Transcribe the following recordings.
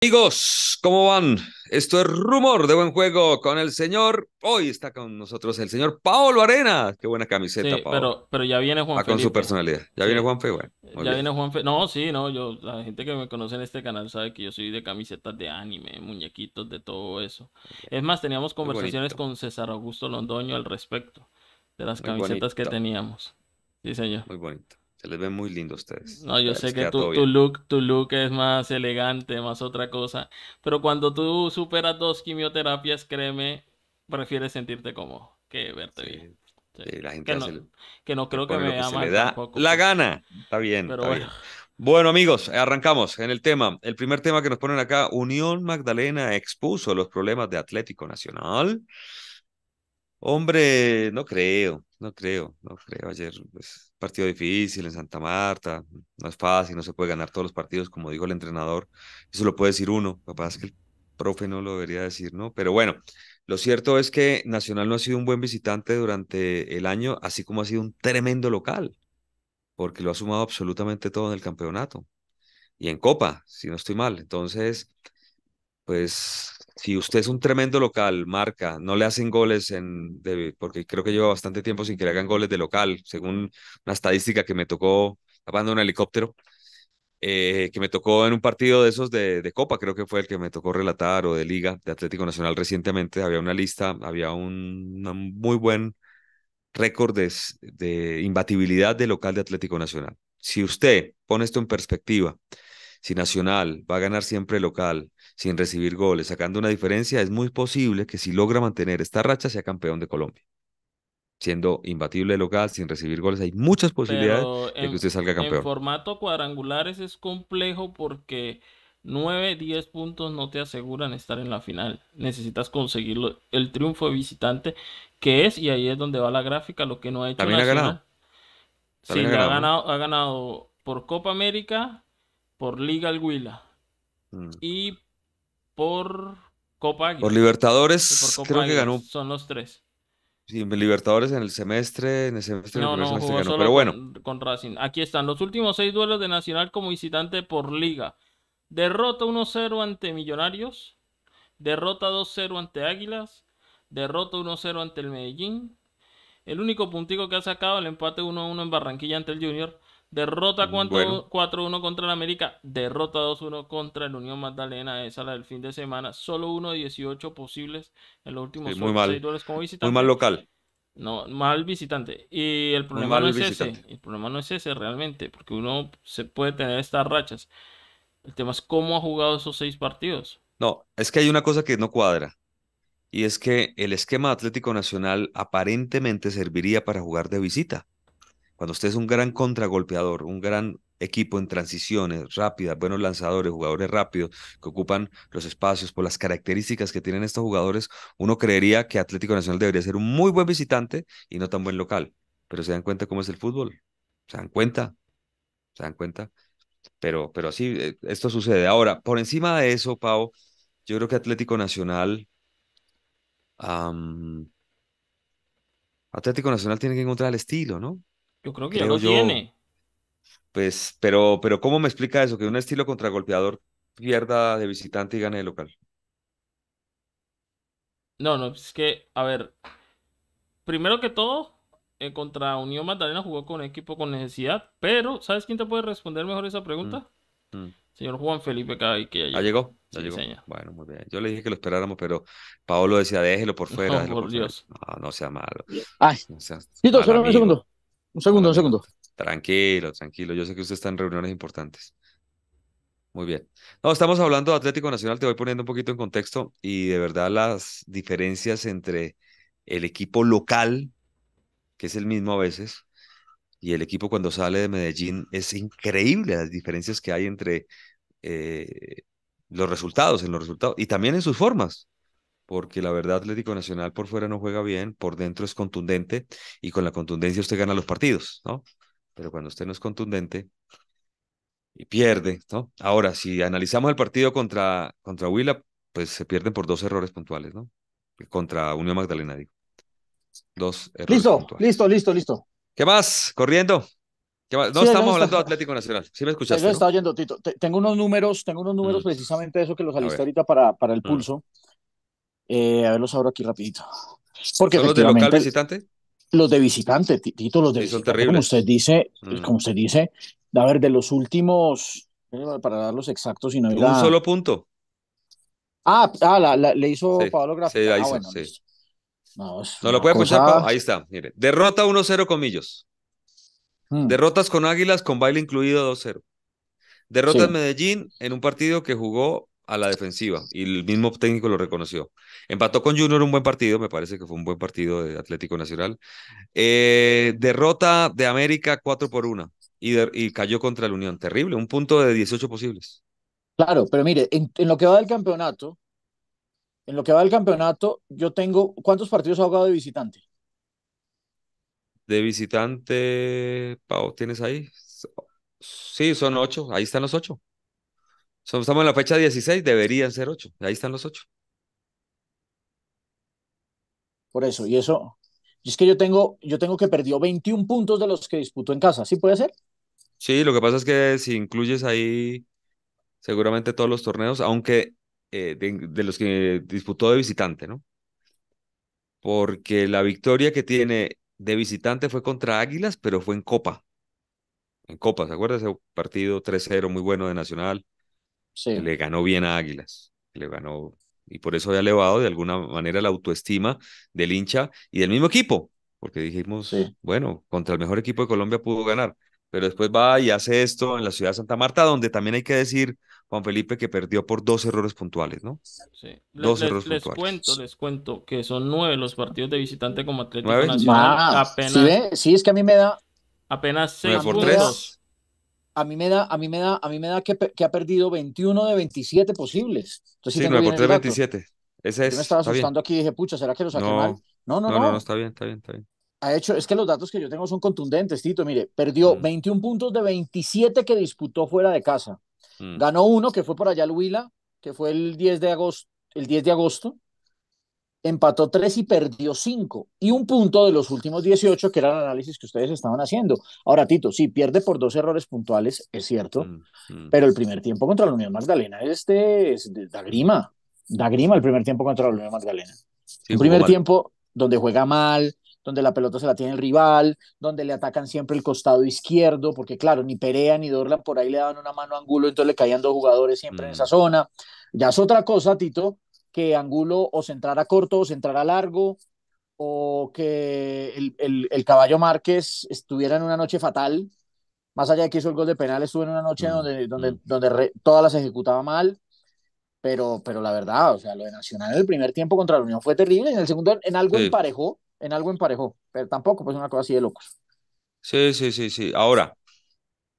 Amigos, ¿cómo van? Esto es Rumor de Buen Juego con el señor. Hoy está con nosotros el señor Paolo Arena. Qué buena camiseta, Pero, pero ya viene Juan ah, Con su personalidad. Ya viene Juan Fe, Ya viene Juan Fe. No, sí, no. Yo, la gente que me conoce en este canal sabe que yo soy de camisetas de anime, muñequitos, de todo eso. Es más, teníamos conversaciones con César Augusto Londoño al respecto de las camisetas que teníamos. Sí, señor. Muy bonito. Se les ve muy lindo ustedes. No, yo sé que tu, look, tu look es más elegante, más otra cosa. Pero cuando tú superas dos quimioterapias, créeme, prefieres sentirte cómodo que verte bien. la gente que, no, creo que me se le da La gana. Está bien. bueno. Bien. Bueno amigos, arrancamos en el tema. El primer tema que nos ponen acá, Unión Magdalena expuso los problemas de Atlético Nacional. Hombre, no creo, no creo, no creo. Ayer pues, partido difícil en Santa Marta, no es fácil, no se puede ganar todos los partidos, como dijo el entrenador. Eso lo puede decir uno, lo es que el profe no lo debería decir, ¿no? Pero bueno, lo cierto es que Nacional no ha sido un buen visitante durante el año, así como ha sido un tremendo local, porque lo ha sumado absolutamente todo en el campeonato y en Copa, si no estoy mal. Entonces, pues si usted es un tremendo local, marca, no le hacen goles en, porque creo que lleva bastante tiempo sin que le hagan goles de local, según una estadística que me tocó tapando un helicóptero, eh, que me tocó en un partido de esos de, Copa, creo que fue el que me tocó relatar, o de Liga, de Atlético Nacional recientemente, había una lista, había un muy buen récord de, de imbatibilidad de local de Atlético Nacional. Si usted pone esto en perspectiva, si Nacional va a ganar siempre local, sin recibir goles, sacando una diferencia, es muy posible que si logra mantener esta racha sea campeón de Colombia. Siendo imbatible local, sin recibir goles, hay muchas posibilidades de que usted salga campeón. En formato cuadrangulares es complejo porque 9, 10 puntos no te aseguran estar en la final. Necesitas conseguir El triunfo visitante, que es, y ahí es donde va la gráfica, lo que no ha hecho. También ha ganado. También ha, ganado. ha ganado por Copa América, por Liga Alguila. Mm. y por Copa. Por Libertadores, creo que ganó. Son los tres. Sí, Libertadores en el semestre, en el semestre, semestre ganó, pero bueno. Racing. Aquí están los últimos seis duelos de Nacional como visitante por liga. Derrota 1-0 ante Millonarios, derrota 2-0 ante Águilas, derrota 1-0 ante el Medellín. El único puntico que ha sacado el empate 1-1 en Barranquilla ante el Junior Derrota 4-1 contra el América, derrota 2-1 contra el Unión Magdalena, esa la del fin de semana. Solo 1 18 posibles en los últimos muy mal. como visitante. Muy mal local. No, mal visitante. Y el problema no es ese. El problema no es ese realmente, porque uno se puede tener estas rachas. El tema es cómo ha jugado esos seis partidos. No, es que hay una cosa que no cuadra. Y es que el esquema Atlético Nacional aparentemente serviría para jugar de visita. Cuando usted es un gran contragolpeador, un gran equipo en transiciones rápidas, buenos lanzadores, jugadores rápidos que ocupan los espacios por las características que tienen estos jugadores, uno creería que Atlético Nacional debería ser un muy buen visitante y no tan buen local. Pero se dan cuenta cómo es el fútbol. Se dan cuenta. Se dan cuenta. Pero, pero así, eh, esto sucede. Ahora, por encima de eso, Pau, yo creo que Atlético Nacional. Atlético Nacional tiene que encontrar el estilo, ¿no? Yo creo que ya lo tiene. Pues, pero, pero ¿cómo me explica eso? Que un estilo contragolpeador pierda de visitante y gane de local. No, no, pues, es que, a ver, primero que todo, contra Unión Magdalena jugó con equipo con necesidad, pero ¿sabes quién te puede responder mejor esa mm, pregunta? Mm. Señor Juan Felipe y que ya llegó. Bueno, muy bien. Yo le dije que lo esperáramos, pero Paolo decía, déjelo por fuera. No, por, Dios. No, sea malo. Ay, no solo un segundo. Un segundo, un segundo. Tranquilo, tranquilo. Yo sé que usted está en reuniones importantes. Muy bien. No, estamos hablando de Atlético Nacional, te voy poniendo un poquito en contexto y de verdad las diferencias entre el equipo local, que es el mismo a veces, y el equipo cuando sale de Medellín, es increíble las diferencias que hay entre eh, los resultados, en los resultados, y también en sus formas porque la verdad Atlético Nacional por fuera no juega bien, por dentro es contundente y con la contundencia usted gana los partidos, ¿no? Pero cuando usted no es contundente y pierde, ¿no? Ahora, si analizamos el partido contra, contra Huila, pues se pierden por dos errores puntuales, ¿no? Contra Unión Magdalena, digo. Dos errores Listo, listo, listo, listo. ¿Qué más? Corriendo. ¿Qué No estamos hablando de Atlético Nacional. Sí me escuchas Yo oyendo, Tito. Tengo unos números, tengo unos números mm. precisamente eso que los alisté ahorita para, para el mm. pulso. Eh, a ver, los abro aquí rapidito. Porque ¿Son los de local visitante? Los de visitante, Tito, los de visitante, mm. como usted dice, a ver, de los últimos, para dar los exactos y no Un solo punto. Ah, ah le hizo Pablo Graf. Sí, ah, No, lo puede cosa... ahí está, mire. Derrota 1-0 comillos. Hmm. Derrotas con Águilas con baile incluido 2-0. Derrotas Medellín en un partido que jugó a la defensiva y el mismo técnico lo reconoció. Empató con Junior un buen partido, me parece que fue un buen partido de Atlético Nacional. Eh, derrota de América 4 por 1 y, cayó contra la Unión. Terrible, un punto de 18 posibles. Claro, pero mire, en, en, lo que va del campeonato, en lo que va del campeonato, yo tengo, ¿cuántos partidos ha jugado de visitante? De visitante, Pau, ¿tienes ahí? Sí, son ocho, ahí están los ocho. Estamos en la fecha 16, deberían ser 8. Ahí están los 8. Por eso, y eso. Y es que yo tengo, yo tengo que perdió 21 puntos de los que disputó en casa, ¿sí puede ser? Sí, lo que pasa es que si incluyes ahí seguramente todos los torneos, aunque eh, de, de, los que disputó de visitante, ¿no? Porque la victoria que tiene de visitante fue contra Águilas, pero fue en Copa. En Copa, ¿se acuerda ese partido 3-0 muy bueno de Nacional? le ganó bien a Águilas, le ganó, y por eso había elevado de alguna manera la autoestima del hincha y del mismo equipo, porque dijimos, bueno, contra el mejor equipo de Colombia pudo ganar, pero después va y hace esto en la ciudad de Santa Marta, donde también hay que decir, Juan Felipe, que perdió por dos errores puntuales, ¿no? Sí. Dos les, errores les, cuento, les cuento que son nueve los partidos de visitante como Atlético Nacional. ¿Sí, es que a mí me da... Apenas seis a mí me da, a mí me da, a mí me da que, ha perdido 21 de 27 posibles. Entonces, sí, me 27. es, Yo me estaba asustando aquí y dije, pucha, ¿será que lo saqué mal? No no, no, no, no. está bien, está bien, está bien. Ha hecho, es que los datos que yo tengo son contundentes, Tito. Mire, perdió 21 mm. puntos de 27 que disputó fuera de casa. Mm. Ganó uno, que fue por allá al Huila, que fue el 10 de agosto, el 10 de agosto empató 3 y perdió 5 y un punto de los últimos 18 que era el análisis que ustedes estaban haciendo. Ahora, Tito, sí, pierde por dos errores puntuales, es cierto, pero el primer tiempo contra la Unión Magdalena este es de, da grima, el primer tiempo contra la Unión Magdalena. el primer tiempo donde juega mal, donde la pelota se la tiene el rival, donde le atacan siempre el costado izquierdo, porque claro, ni Perea ni Dorlan por ahí le daban una mano a Angulo, entonces le caían dos jugadores siempre en esa mm. zona. Ya es otra cosa, Tito, que Angulo o se entrara corto o se entrara largo, o que el, caballo Márquez estuviera en una noche fatal, más allá de que hizo el gol de penal, estuvo en una noche mm, donde, donde, mm. donde todas las ejecutaba mal, pero, pero la verdad, o sea, lo de Nacional en el primer tiempo contra la Unión fue terrible, en el segundo en algo emparejó, en algo emparejó, pero tampoco, pues una cosa así de locos. Sí, sí, sí, sí. Ahora,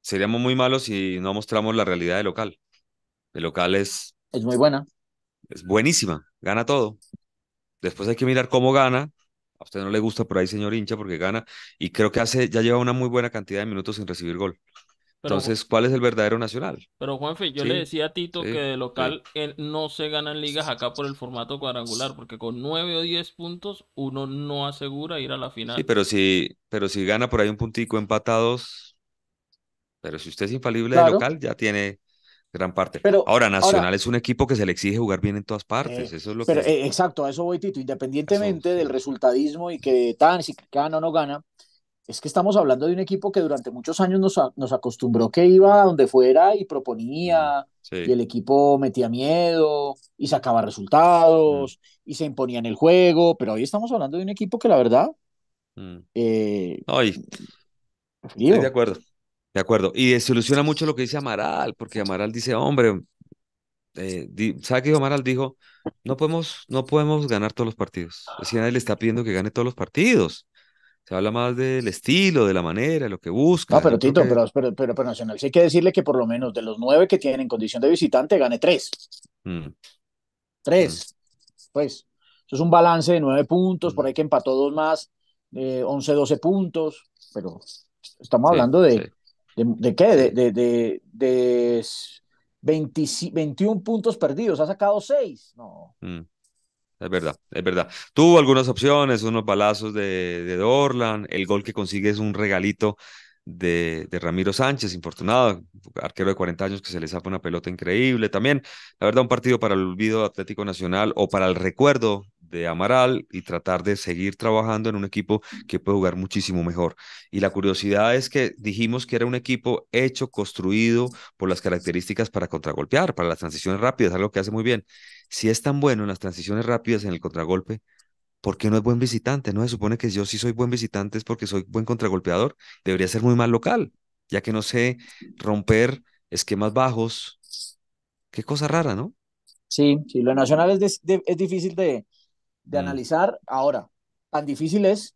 seríamos muy malos si no mostramos la realidad de local. El local es... Es muy buena es buenísima, gana todo. Después hay que mirar cómo gana. A usted no le gusta por ahí, señor hincha, porque gana. Y creo que hace, ya lleva una muy buena cantidad de minutos sin recibir gol. Entonces, ¿cuál es el verdadero nacional? Pero Juanfe, yo le decía a Tito que de local no se ganan ligas acá por el formato cuadrangular, porque con nueve o diez puntos uno no asegura ir a la final. Sí, pero si, pero si gana por ahí un puntico empatados, pero si usted es infalible de local, ya tiene, gran parte. Pero, ahora, Nacional es un equipo que se le exige jugar bien en todas partes. eso es lo que... Eh, exacto, a eso voy, Tito. Independientemente del resultadismo y que tan, si gana no gana, es que estamos hablando de un equipo que durante muchos años nos, nos acostumbró que iba a donde fuera y proponía, y el equipo metía miedo y sacaba resultados y se imponía en el juego, pero hoy estamos hablando de un equipo que la verdad... Mm. de acuerdo. De acuerdo. Y soluciona mucho lo que dice Amaral, porque Amaral dice, hombre, eh, ¿sabe qué dijo Amaral? Dijo, no podemos, no podemos ganar todos los partidos. si le está pidiendo que gane todos los partidos. Se habla más del estilo, de la manera, lo que busca. No, pero Tito, pero, Nacional sí hay que decirle que por lo menos de los nueve que tienen en condición de visitante, gane tres. Mm. Tres. Mm. Pues, eso es un balance de nueve puntos, por mm. ahí que empató dos más, eh, once, doce puntos, pero estamos hablando de, de, qué? De, de, de 21 puntos perdidos, ha sacado 6. No. Mm. Es verdad, es verdad. Tuvo algunas opciones, unos balazos de, de Dorlan, el gol que consigue es un regalito de, de, Ramiro Sánchez, infortunado, arquero de 40 años que se le zapa una pelota increíble. También, la verdad, un partido para el olvido Atlético Nacional o para el recuerdo de Amaral y tratar de seguir trabajando en un equipo que puede jugar muchísimo mejor. Y la curiosidad es que dijimos que era un equipo hecho, construido por las características para contragolpear, para las transiciones rápidas, algo que hace muy bien. Si es tan bueno en las transiciones rápidas en el contragolpe, ¿por qué no es buen visitante? No se supone que yo sí soy buen visitante es porque soy buen contragolpeador. Debería ser muy mal local, ya que no sé romper esquemas bajos. Qué cosa rara, ¿no? Sí, sí, lo nacional es, es difícil de, de mm. analizar ahora. Tan difícil es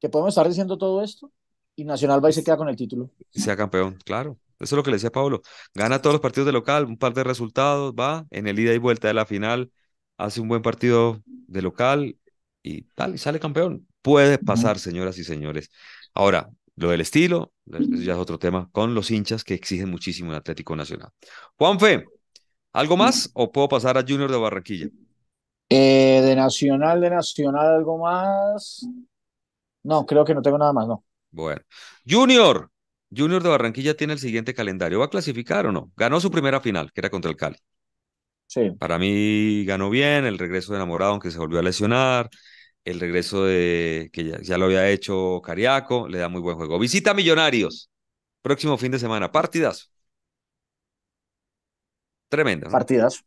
que podemos estar diciendo todo esto y Nacional va y se queda con el título. Sea campeón, claro. Eso es lo que le decía Pablo. Gana todos los partidos de local, un par de resultados, va en el ida y vuelta de la final, hace un buen partido de local y tal, y sale campeón. Puede pasar, señoras y señores. Ahora, lo del estilo, ya es otro tema, con los hinchas que exigen muchísimo en Atlético Nacional. Juan Fe, ¿algo más o puedo pasar a Junior de Barranquilla? Eh, de Nacional, de Nacional, algo más. No, creo que no tengo nada más, no. Bueno. Junior. Junior de Barranquilla tiene el siguiente calendario. ¿Va a clasificar o no? Ganó su primera final, que era contra el Cali. Sí. Para mí ganó bien el regreso de enamorado, aunque se volvió a lesionar. El regreso de que ya, ya lo había hecho Cariaco, le da muy buen juego. Visita Millonarios. Próximo fin de semana, partidas Tremendo. Partidas,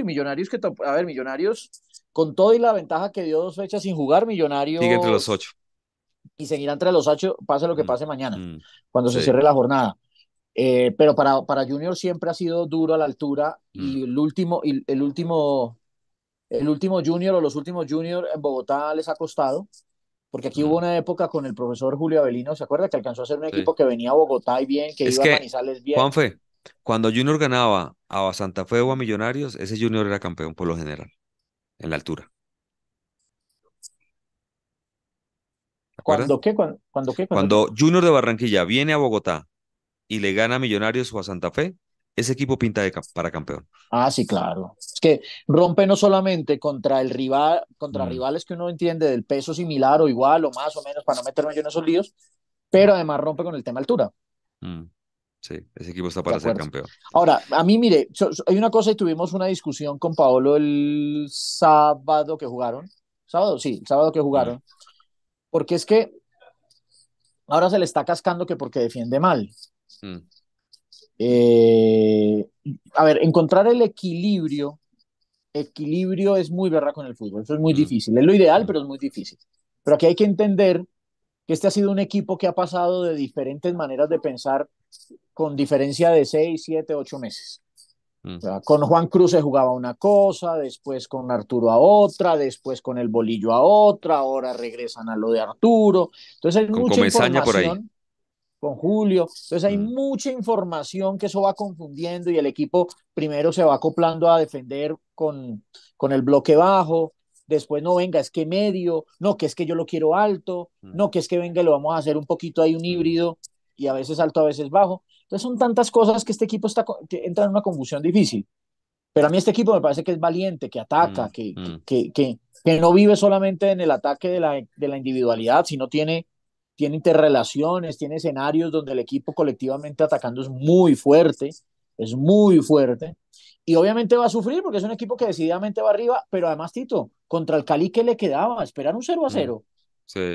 y Millonarios que, a ver, Millonarios, con todo y la ventaja que dio dos fechas sin jugar, Millonarios. Sigue entre los ocho. Y seguirá entre los ocho, pase lo que mm, pase mañana, mm, cuando se cierre la jornada. Eh, pero para, para Junior siempre ha sido duro a la altura y mm. el último, y el último, el último Junior o los últimos Junior en Bogotá les ha costado porque aquí hubo una época con el profesor Julio Avelino, ¿se acuerda? Que alcanzó a ser un equipo que venía a Bogotá y bien, que iba a Manizales bien. Juanfe, cuando Junior ganaba a Santa Fe o a Millonarios, ese Junior era campeón por lo general, en la altura. ¿Cuándo qué? Cuando, Junior de Barranquilla viene a Bogotá y le gana a Millonarios o a Santa Fe, ese equipo pinta de, para campeón. Ah, sí, claro. Es que rompe no solamente contra el rival, contra rivales que uno entiende del peso similar o igual o más o menos, para no meterme yo en esos líos, pero además rompe con el tema altura. Mm. Sí, ese equipo está para ser campeón. Ahora, a mí, mire, hay una cosa y tuvimos una discusión con Paolo el sábado que jugaron. ¿Sábado? Sí, el sábado que jugaron. Porque es que ahora se le está cascando que porque defiende mal. Mm. Eh, a ver, encontrar el equilibrio. Equilibrio es muy verra con el fútbol, eso es muy mm. difícil. Es lo ideal, mm. pero es muy difícil. Pero aquí hay que entender que este ha sido un equipo que ha pasado de diferentes maneras de pensar con diferencia de 6, 7, 8 meses. Mm. O sea, con Juan Cruz se jugaba una cosa, después con Arturo a otra, después con el Bolillo a otra, ahora regresan a lo de Arturo. Entonces hay mucha información por ahí. con Julio. Entonces hay mm. mucha información que eso va confundiendo y el equipo primero se va acoplando a defender con, con el bloque bajo, después no venga, es que medio, no, que es que yo lo quiero alto, mm. no, que es que venga, lo vamos a hacer un poquito ahí un híbrido y a veces alto, a veces bajo. Entonces son tantas cosas que este equipo está, entra en una confusión difícil. Pero a mí este equipo me parece que es valiente, que ataca, mm, que, mm. Que, que, que, no vive solamente en el ataque de la, de la individualidad, sino tiene, tiene interrelaciones, tiene escenarios donde el equipo colectivamente atacando es muy fuerte, es muy fuerte. Y obviamente va a sufrir porque es un equipo que decididamente va arriba, pero además, Tito, contra el Cali, ¿qué le quedaba? Esperar un 0 a 0. Mm.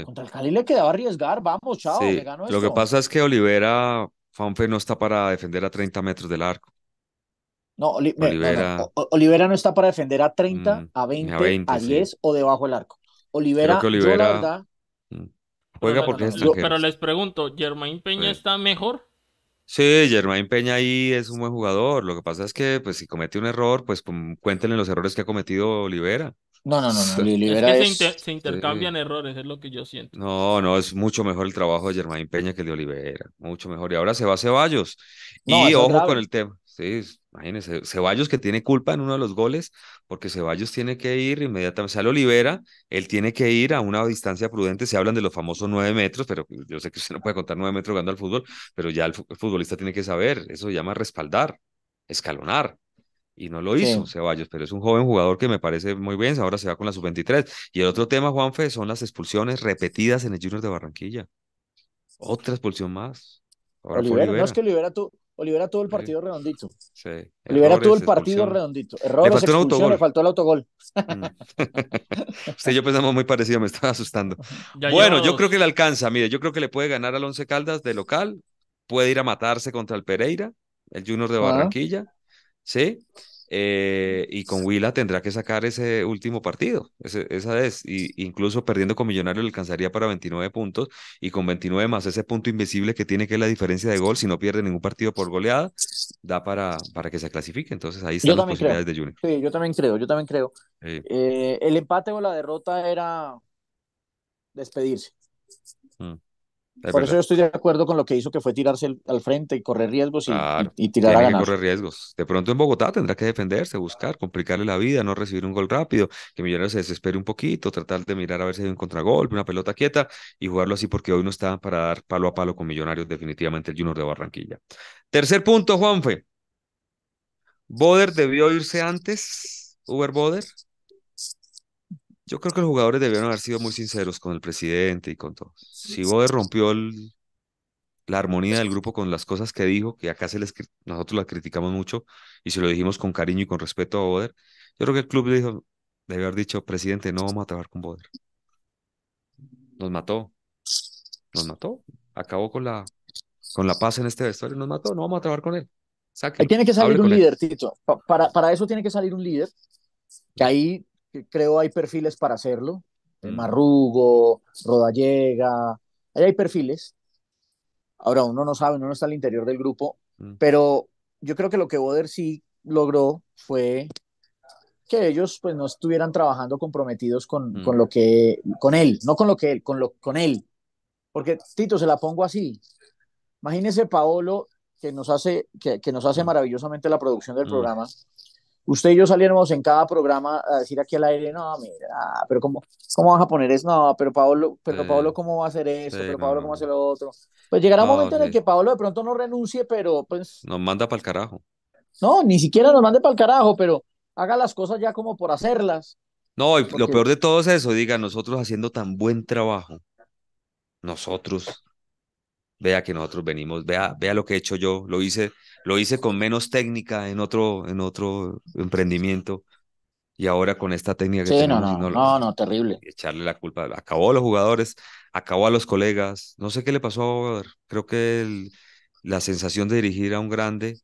Contra el Cali le quedaba arriesgar, vamos, chao, le ganó Lo que pasa es que Olivera Fanfe no está para defender a 30 metros del arco. No, Olivera... No, está para defender a 30, mm, a, 20, a 10 o debajo del arco. Olivera, Juega pero, porque Pero les pregunto, ¿Germain Peña está mejor? Sí, Germain Peña ahí es un buen jugador. Lo que pasa es que, pues, si comete un error, pues cuéntenle los errores que ha cometido Olivera. No, no, no, no. es que se, intercambian errores, es lo que yo siento. No, no, es mucho mejor el trabajo de Germán Peña que el de Olivera, mucho mejor. Y ahora se va a Ceballos. y ojo con el tema. Sí, imagínense, Ceballos que tiene culpa en uno de los goles, porque Ceballos tiene que ir inmediatamente, sale Olivera, él tiene que ir a una distancia prudente, se hablan de los famosos nueve metros, pero yo sé que usted no puede contar nueve metros jugando al fútbol, pero ya el futbolista tiene que saber, eso se llama respaldar, escalonar, y no lo hizo Ceballos, pero es un joven jugador que me parece muy bien, ahora se va con la sub-23. Y el otro tema, Juanfe, son las expulsiones repetidas en el Junior de Barranquilla. Otra expulsión más. no es que libera Olivera todo el partido redondito. Sí. todo el partido redondito. error faltó, el autogol. Mm. Usted y yo pensamos muy parecido, me estaba asustando. bueno, yo creo que le alcanza, mire, yo creo que le puede ganar al Once Caldas de local, puede ir a matarse contra el Pereira, el Junior de Barranquilla. ¿sí? Eh, y con Willa tendrá que sacar ese último partido, esa es, y, incluso perdiendo con Millonario le alcanzaría para 29 puntos, y con 29 más ese punto invisible que tiene que es la diferencia de gol, si no pierde ningún partido por goleada, da para, para que se clasifique, entonces ahí están las posibilidades de Junior. Sí, yo también creo, yo también creo. Eh, el empate o la derrota era despedirse. Mm. Por eso yo estoy de acuerdo con lo que hizo, que fue tirarse al frente y correr riesgos y, tirar a ganar. correr riesgos. De pronto en Bogotá tendrá que defenderse, buscar, complicarle la vida, no recibir un gol rápido, que Millonarios se desespere un poquito, tratar de mirar a ver si hay un contragolpe, una pelota quieta y jugarlo así porque hoy no está para dar palo a palo con Millonarios definitivamente el Junior de Barranquilla. Tercer punto, Juanfe. ¿Boder debió irse antes? ¿Uber Boder? Yo creo que los jugadores debieron haber sido muy sinceros con el presidente y con todo. Si Boder rompió la armonía del grupo con las cosas que dijo, que acá se les, nosotros las criticamos mucho y se lo dijimos con cariño y con respeto a Boder, yo creo que el club le dijo, debe haber dicho, presidente, no vamos a trabajar con Boder. Nos mató. Nos mató. Acabó con la, con la paz en este vestuario. Nos mató. No vamos a trabajar con él. tiene que salir un líder, Tito. para, para eso tiene que salir un líder. Que ahí creo hay perfiles para hacerlo. Mm. Marrugo, Rodallega, ahí hay perfiles. Ahora uno no sabe, uno no está al interior del grupo, mm. pero yo creo que lo que Boder sí logró fue que ellos pues no estuvieran trabajando comprometidos con, mm. con lo que, con él, no con lo que él, con, lo, con él. Porque Tito, se la pongo así. Imagínese Paolo que nos hace, que, nos hace maravillosamente la producción del programa Usted y yo saliéramos en cada programa a decir aquí al aire, no, mira, pero ¿cómo, cómo vas a poner eso? No, pero Pablo, pero Pablo, ¿cómo va a hacer eso? pero Pablo, ¿cómo va a hacer lo otro? Pues llegará un momento en el que Pablo de pronto no renuncie, pero pues... Nos manda para el carajo. No, ni siquiera nos mande para el carajo, pero haga las cosas ya como por hacerlas. No, y lo peor de todo es eso, diga, nosotros haciendo tan buen trabajo, nosotros vea que nosotros venimos, vea, vea lo que he hecho yo, lo hice, lo hice con menos técnica en otro, en otro emprendimiento y ahora con esta técnica no, no, no, terrible. Echarle la culpa, acabó a los jugadores, acabó a los colegas, no sé qué le pasó a creo que la sensación de dirigir a un grande,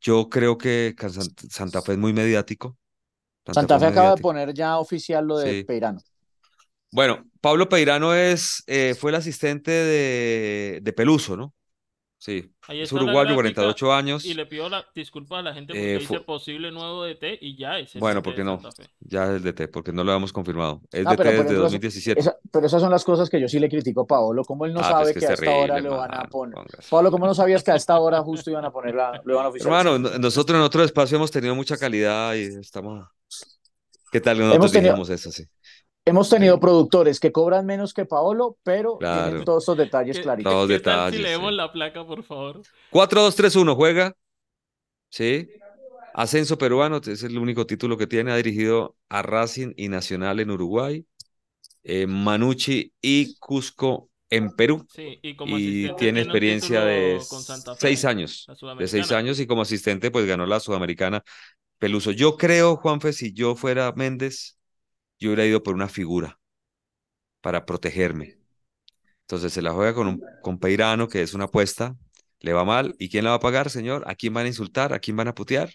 yo creo que Santa Fe es muy mediático. Santa, Fe, acaba de poner ya oficial lo de Peirano. Bueno, Pablo Peirano es, eh, fue el asistente de, de Peluso, ¿no? Sí, es uruguayo, 48 años. Y le pido la disculpa a la gente eh, porque dice posible nuevo DT y ya es. bueno, porque no, ya es el DT, porque no lo hemos confirmado. Es ah, DT pero, desde 2017. pero esas son las cosas que yo sí le critico a Paolo, como él no ah, pues sabe que, hasta a esta hora lo van a poner. Pablo, ¿cómo no sabías que a esta hora justo iban a poner la, iban a Hermano, nosotros en otro espacio hemos tenido mucha calidad y estamos... ¿Qué tal nosotros hemos eso? Sí. Hemos tenido productores que cobran menos que Paolo, pero tienen todos esos detalles claritos. Todos detalles. leemos la placa, por favor. 4-2-3-1, juega. Sí. Ascenso peruano, es el único título que tiene. Ha dirigido a Racing y Nacional en Uruguay, eh, Manucci y Cusco en Perú. Sí, y, como y tiene experiencia de seis años. De seis años y como asistente, pues ganó la Sudamericana Peluso. Yo creo, Juanfe, si yo fuera Méndez yo hubiera ido por una figura para protegerme. Entonces se la juega con, con Peirano, que es una apuesta, le va mal, ¿y quién la va a pagar, señor? ¿A quién van a insultar? ¿A quién van a putear?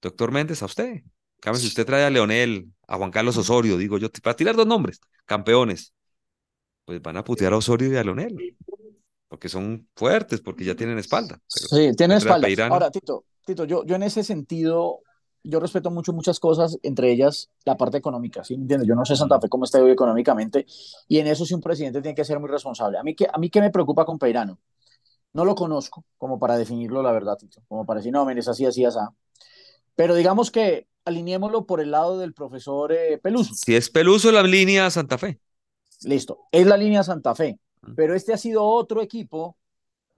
Doctor Méndez, a usted. Cambio, si usted trae a Leonel, a Juan Carlos Osorio, digo yo, para tirar dos nombres, campeones, pues van a putear a Osorio y a Leonel, porque son fuertes, porque ya tienen espalda. sí, tienen espalda. Ahora, Tito, yo, yo en ese sentido yo respeto mucho muchas cosas, entre ellas la parte económica, ¿sí? ¿Entiendes? Yo no sé Santa Fe cómo está hoy económicamente y en eso sí un presidente tiene que ser muy responsable. A mí que a mí qué me preocupa con Peirano. No lo conozco como para definirlo la verdad, como para decir, no, así, así, así. Pero digamos que alineémoslo por el lado del profesor eh, Peluso. Si es Peluso la línea Santa Fe. Listo, es la línea Santa Fe, ah. pero este ha sido otro equipo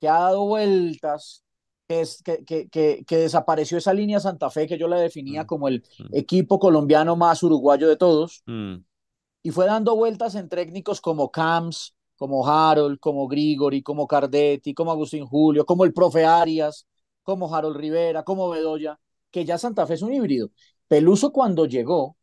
que ha dado vueltas que, que, desapareció esa línea Santa Fe que yo la definía mm, como el mm. equipo colombiano más uruguayo de todos. Mm. Y fue dando vueltas en técnicos como Camps, como Harold, como Grigori, como Cardetti, como Agustín Julio, como el profe Arias, como Harold Rivera, como Bedoya, que ya Santa Fe es un híbrido. Peluso cuando llegó,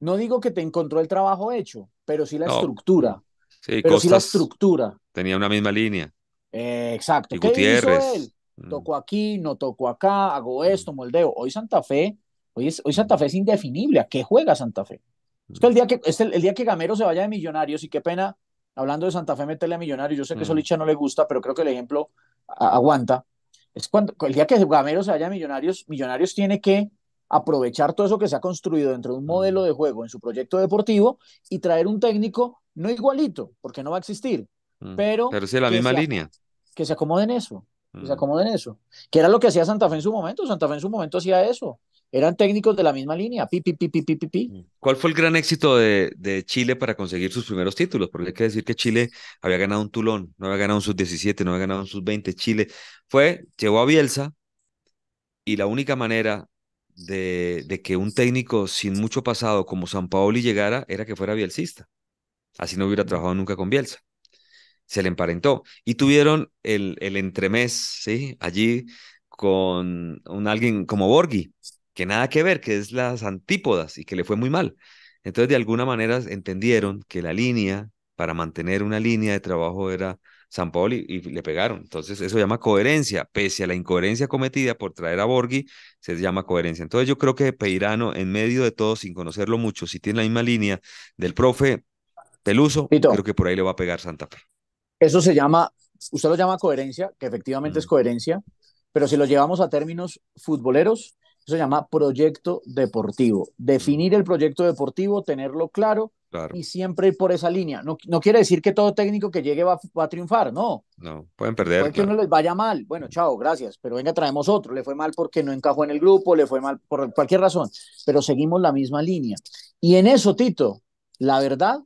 no digo que te encontró el trabajo hecho, pero sí la estructura. Sí, pero la estructura. Tenía una misma línea. Eh, exacto. Y Gutiérrez. Mm. Toco aquí, no toco acá, hago mm. esto, moldeo. Hoy Santa Fe, hoy, es, hoy Santa Fe es indefinible. ¿A qué juega Santa Fe? Es el mm. día que, es el, día que Gamero se vaya de Millonarios, y qué pena, hablando de Santa Fe, meterle a Millonarios, yo sé que Solicha no le gusta, pero creo que el ejemplo aguanta. Es cuando el día que Gamero se vaya a Millonarios, Millonarios tiene que aprovechar todo eso que se ha construido dentro de un modelo de juego en su proyecto deportivo y traer un técnico no igualito, porque no va a existir, pero... la misma línea. Que se en eso se acomoden mm. eso. Que era lo que hacía Santa Fe en su momento. Santa Fe en su momento hacía eso. Eran técnicos de la misma línea. Pi, pi, pi, pi, mm. ¿Cuál fue el gran éxito de, Chile para conseguir sus primeros títulos? Porque hay que decir que Chile había ganado un Tulón, no había ganado un sub-17, no había ganado un sub-20. Chile fue, llegó a Bielsa y la única manera de, de, que un técnico sin mucho pasado como San Paoli llegara era que fuera bielcista. Así no hubiera trabajado nunca con Bielsa se le emparentó y tuvieron el, el entremés, ¿sí? Allí con un alguien como Borghi, que nada que ver, que es las antípodas y que le fue muy mal. Entonces, de alguna manera entendieron que la línea, para mantener una línea de trabajo era San Paolo y, le pegaron. Entonces, eso se llama coherencia. Pese a la incoherencia cometida por traer a Borghi, se llama coherencia. Entonces, yo creo que Peirano, en medio de todo, sin conocerlo mucho, si tiene la misma línea del profe Peluso, creo que por ahí le va a pegar Santa Fe. Eso se llama, usted lo llama coherencia, que efectivamente es coherencia, pero si lo llevamos a términos futboleros, eso se llama proyecto deportivo. Definir el proyecto deportivo, tenerlo claro, y siempre ir por esa línea. No, no, quiere decir que todo técnico que llegue va, a triunfar, no. No, pueden perder. que no les vaya mal. Bueno, chao, gracias, pero venga, traemos otro. Le fue mal porque no encajó en el grupo, le fue mal por cualquier razón, pero seguimos la misma línea. Y en eso, Tito, la verdad,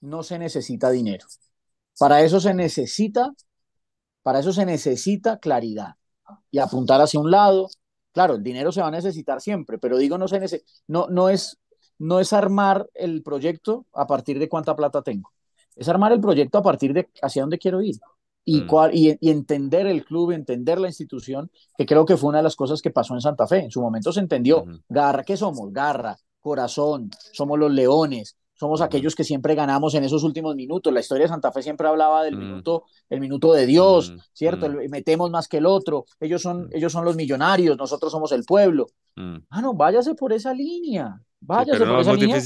no se necesita dinero. Para eso se necesita, para eso se necesita claridad y apuntar hacia un lado. Claro, el dinero se va a necesitar siempre, pero digo, no, se no, no, es, no es armar el proyecto a partir de cuánta plata tengo, es armar el proyecto a partir de hacia dónde quiero ir y, mm. y, entender el club, entender la institución, que creo que fue una de las cosas que pasó en Santa Fe. En su momento se entendió, garra, ¿qué somos? Garra, corazón, somos los leones, somos aquellos que siempre ganamos en esos últimos minutos. La historia de Santa Fe siempre hablaba del mm. minuto, el minuto de Dios, mm. ¿cierto? Mm. metemos más que el otro. Ellos son, ellos son los millonarios, nosotros somos el pueblo. Ah, no, váyase por esa línea. Váyase no, por esa línea.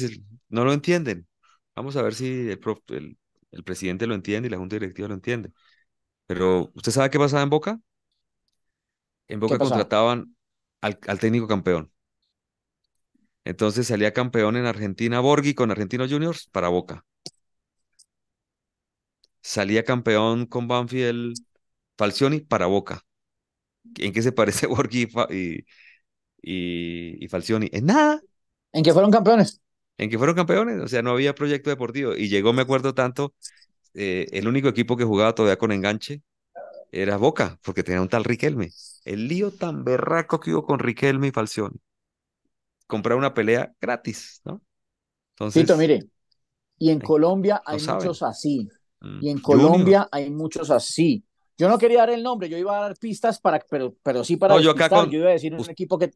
No lo entienden. Vamos a ver si el, presidente lo entiende y la junta directiva lo entiende. Pero, ¿usted sabe qué pasaba en Boca? En Boca contrataban al técnico campeón. Entonces salía campeón en Argentina Borghi con Argentinos Juniors para Boca. Salía campeón con Banfield Falcioni para Boca. ¿En qué se parece Borghi y, y, Falcioni? En nada. ¿En qué fueron campeones? En que fueron campeones, o sea, no había proyecto deportivo. Y llegó, me acuerdo tanto, eh, el único equipo que jugaba todavía con enganche era Boca, porque tenía un tal Riquelme. El lío tan berraco que hubo con Riquelme y Falcioni comprar una pelea gratis, ¿no? Entonces, Tito, mire, y en eh, Colombia hay muchos así. Mm, y en Colombia hay muchos así. Yo no quería dar el nombre, yo iba a dar pistas para, pero, pero sí para. No, yo acá iba a decir un equipo que.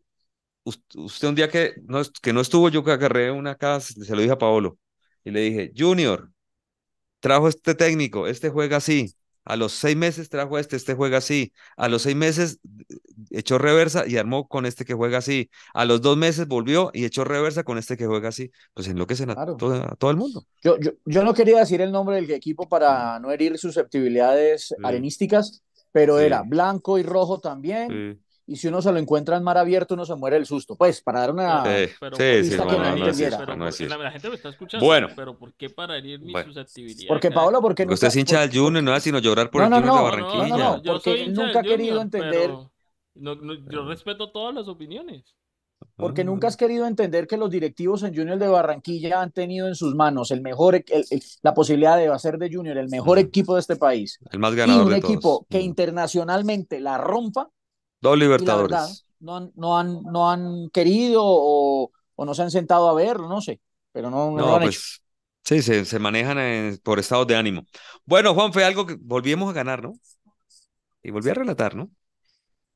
Usted un día que no, que no estuvo, yo que agarré una casa, se lo dije a Paolo y le dije, Junior, trajo este técnico, este juega así, a los seis meses trajo este, este juega así, a los seis meses echó reversa y armó con este que juega así, a los dos meses volvió y echó reversa con este que juega así, pues enloquecen a, todo, a, todo, el mundo. Yo, yo, no quería decir el nombre del equipo para no herir susceptibilidades arenísticas, pero era blanco y rojo también, y si uno se lo encuentra en mar abierto, uno se muere el susto. Pues, para dar una. Sí, sí, la, gente me está escuchando. Bueno. Pero ¿por qué para herir mi susceptibilidad? Porque, ¿por porque Usted es hincha del Junior, no sino llorar por el Junior de Barranquilla. No, porque nunca ha querido entender. yo respeto todas las opiniones. Porque nunca ah. has querido entender que los directivos en Junior de Barranquilla han tenido en sus manos el mejor, e-, la posibilidad de hacer de Junior el mejor equipo de este país. El más ganador. Y un equipo que mm. internacionalmente la rompa Dos Libertadores. no, no, han, no han querido o, no se han sentado a ver, no sé, pero no, no, han pues, hecho. Sí, se, se manejan por estados de ánimo. Bueno, Juan, fue algo que volvimos a ganar, ¿no? Y volví a relatar, ¿no?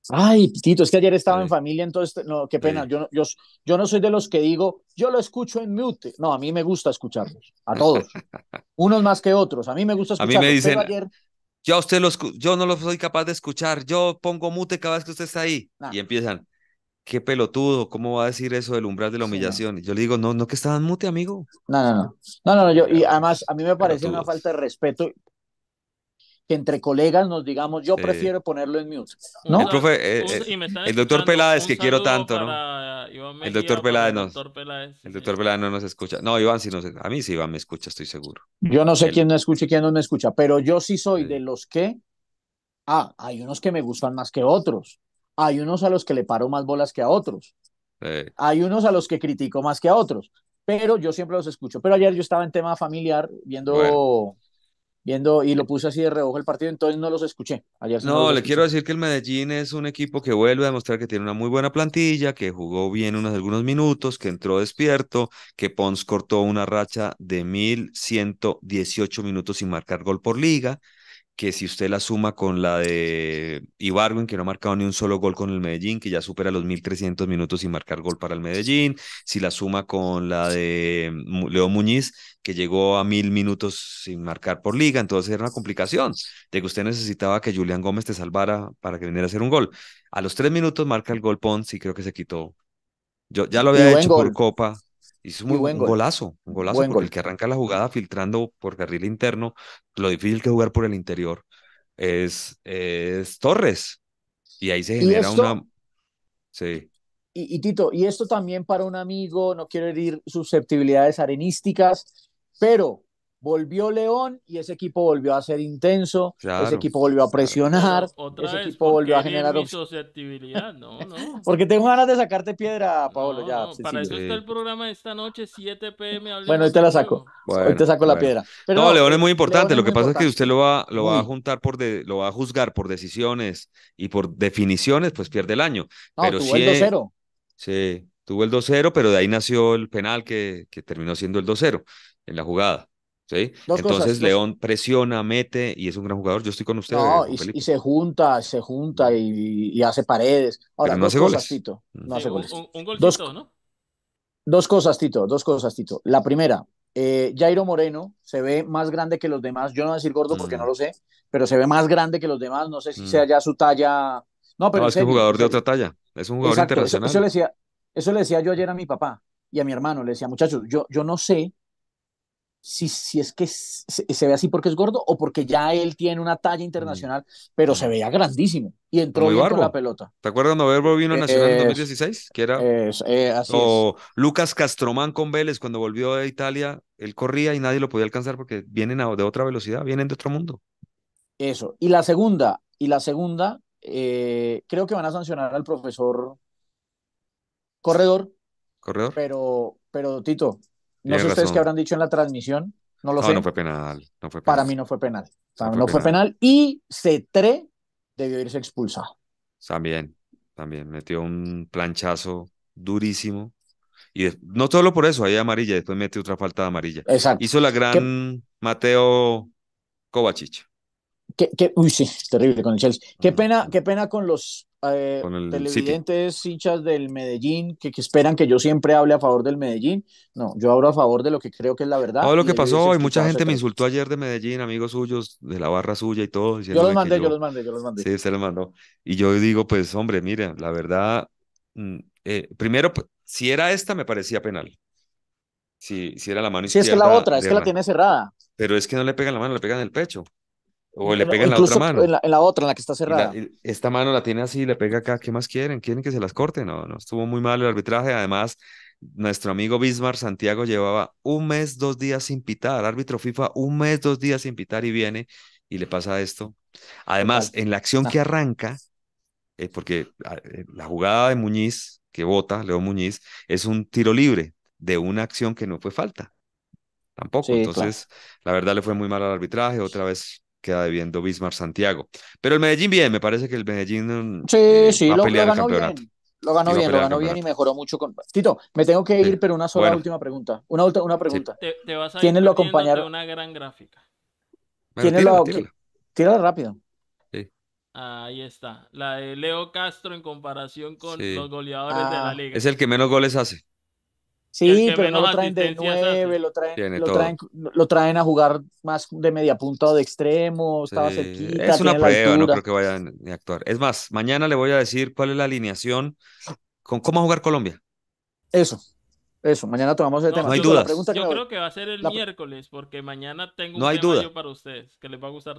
Ay, Tito, es que ayer estaba en familia, entonces, no, qué pena. Yo, yo, yo no soy de los que digo, yo lo escucho en mute. No, a mí me gusta escucharlos, a todos. Unos más que otros, a mí me gusta escucharlos. ayer, yo usted los, yo no lo soy capaz de escuchar, yo pongo mute cada vez que usted está ahí. Y empiezan, qué pelotudo, ¿cómo va a decir eso del umbral de la humillación? Yo le digo, no, no que estaban mute, amigo. No, no, no. No, no, no yo, y además a mí me parece una falta de respeto que entre colegas nos digamos, yo prefiero ponerlo en mute. ¿no? El, profe, eh, eh, el doctor Peláez, que quiero tanto, ¿no? el doctor Peláez, no. el eh, doctor Peláez no nos escucha. No, Iván, sí nos, a mí sí Iván me escucha, estoy seguro. Yo no sé quién me escucha y quién no me escucha, pero yo sí soy de los que, ah, hay unos que me gustan más que otros, hay unos a los que le paro más bolas que a otros, hay unos a los que critico más que a otros, pero yo siempre los escucho. Pero ayer yo estaba en tema familiar viendo viendo y lo puse así de reojo el partido, entonces no los escuché. Ayer no, le quiero decir que el Medellín es un equipo que vuelve a demostrar que tiene una muy buena plantilla, que jugó bien unos algunos minutos, que entró despierto, que Pons cortó una racha de 1118 minutos sin marcar gol por liga, que si usted la suma con la de Ibarwin, que no ha marcado ni un solo gol con el Medellín, que ya supera los 1.300 minutos sin marcar gol para el Medellín, si la suma con la de Leo Muñiz, que llegó a 1.000 minutos sin marcar por liga, entonces era una complicación, de que usted necesitaba que Julián Gómez te salvara para que viniera a hacer un gol. A los tres minutos marca el gol Pons y creo que se quitó. Yo ya lo había hecho por Copa, Hizo muy buen un golazo, un golazo, el que arranca la jugada filtrando por carril interno, lo difícil que jugar por el interior es, es Torres. Y ahí se genera una... Sí. Y, y, Tito, y esto también para un amigo, no quiero herir susceptibilidades arenísticas, pero volvió León y ese equipo volvió a ser intenso, ese equipo volvió a presionar, ese equipo volvió a generar no, no. Porque tengo ganas de sacarte piedra, Pablo, ya. para eso está el programa de esta noche 7 pm. Bueno, hoy te la saco. Ahí hoy te saco la piedra. no, León es muy importante, lo que pasa es que usted lo va lo va a juntar por de, lo va a juzgar por decisiones y por definiciones, pues pierde el año. No, pero tuvo el 2-0. Sí, tuvo el 2-0, pero de ahí nació el penal que, que terminó siendo el 2-0 en la jugada. Entonces León presiona, mete y es un gran jugador. Yo estoy con ustedes. y, se junta, se junta y, hace paredes. Ahora, no hace Tito. dos, ¿no? Dos cosas, Tito, dos cosas, Tito. La primera, eh, Jairo Moreno se ve más grande que los demás. Yo no voy a decir gordo porque no mm. lo sé, pero se ve más grande que los demás. No sé si sea mm. ya su talla. No, pero es un jugador de otra talla. Es un jugador internacional. Eso, le decía, yo ayer a mi papá y a mi hermano. Le decía, muchachos, yo, yo no sé si, es que se, ve así porque es gordo o porque ya él tiene una talla internacional, pero se veía grandísimo y entró bien con la pelota. ¿Te acuerdas cuando Verbo vino a eh, Nacional en 2016? Que era, eh, o Lucas Castromán con Vélez cuando volvió a Italia, él corría y nadie lo podía alcanzar porque vienen de otra velocidad, vienen de otro mundo. Eso. Y la segunda, y la segunda, eh, creo que van a sancionar al profesor Corredor. Corredor. Pero, pero Tito, no sé ustedes qué habrán dicho en la transmisión, no lo sé. No fue penal, no fue penal. Para mí no fue penal. no, fue, penal. Y y debió irse expulsado. También, también metió un planchazo durísimo. Y no solo por eso, ahí amarilla, después metió otra falta de amarilla. Exacto. Hizo la gran Mateo Kovacic. ¿Qué, uy, sí, terrible con el Chelsea. Qué pena, qué pena con los eh, televidentes hinchas del Medellín que, esperan que yo siempre hable a favor del Medellín. No, yo hablo a favor de lo que creo que es la verdad. Todo lo que pasó hoy, mucha gente me insultó ayer de Medellín, amigos suyos, de la barra suya y todo. Yo los mandé, yo, los mandé, yo los mandé. Sí, se los mandó. Y yo digo, pues, hombre, mira, la verdad, mm, eh, primero, pues, si era esta, me parecía penal. Si, si era la mano izquierda. Si es la otra, es que la tiene cerrada. Pero es que no le pegan la mano, le pegan el pecho. O le pega en la otra mano. En la, otra, en la que está cerrada. esta mano la tiene así, le pega acá. ¿Qué más quieren? ¿Quieren que se las corten? No, no, estuvo muy mal el arbitraje. Además, nuestro amigo Bismarck Santiago llevaba un mes, dos días sin pitar. Árbitro FIFA, un mes, dos días sin pitar y viene y le pasa esto. Además, en la acción que arranca, eh, porque eh, la jugada de Muñiz, que vota Leo Muñiz, es un tiro libre de una acción que no fue falta. Tampoco. Entonces, la verdad le fue muy mal al arbitraje. Otra vez queda debiendo Bismarck Santiago. Pero el Medellín bien, me parece que el Medellín sí, sí, lo, ganó Bien. Lo ganó bien, lo ganó bien y mejoró mucho con... Tito, me tengo que ir, pero una sola última pregunta. Una, una pregunta. Sí. Te, te vas a lo una gran gráfica. tírala, tírala. tírala, rápido. Sí. Ahí está. La de Leo Castro en comparación con los goleadores de la ah. liga. Es el que menos goles hace. Sí, pero no lo traen de nueve, lo traen, lo traen, a jugar más de media punta o de extremo, estaba cerquita. Es una prueba, creo que vayan a actuar. Es más, mañana le voy a decir cuál es la alineación con cómo jugar Colombia. Eso, eso, mañana tomamos el tema. No hay dudas. Yo creo que va a ser el miércoles, porque mañana tengo no un para ustedes, que les va a gustar.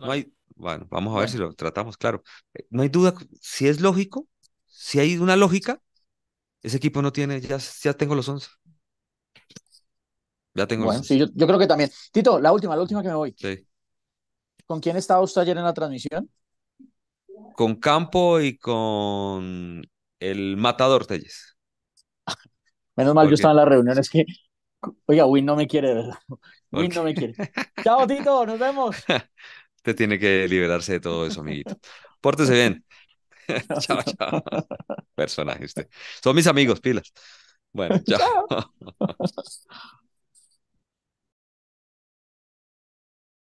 Bueno, vamos a ver si lo tratamos, claro. Eh, no hay duda, si es lógico, si hay una lógica, ese equipo no tiene, ya, ya tengo los 11. Ya tengo. sí, yo, creo que también. Tito, la última, la última que me voy. Sí. ¿Con quién estaba usted ayer en la transmisión? Con Campo y con el Matador Telles. Menos mal yo estaba en la reunión es que. Oiga, Win no me quiere, ¿verdad? Win no me quiere. Chao, Tito, nos vemos. Te tiene que liberarse de todo eso, amiguito. Pórtese bien. chao, chao. Personaje usted. Son mis amigos, pilas. Bueno, chao.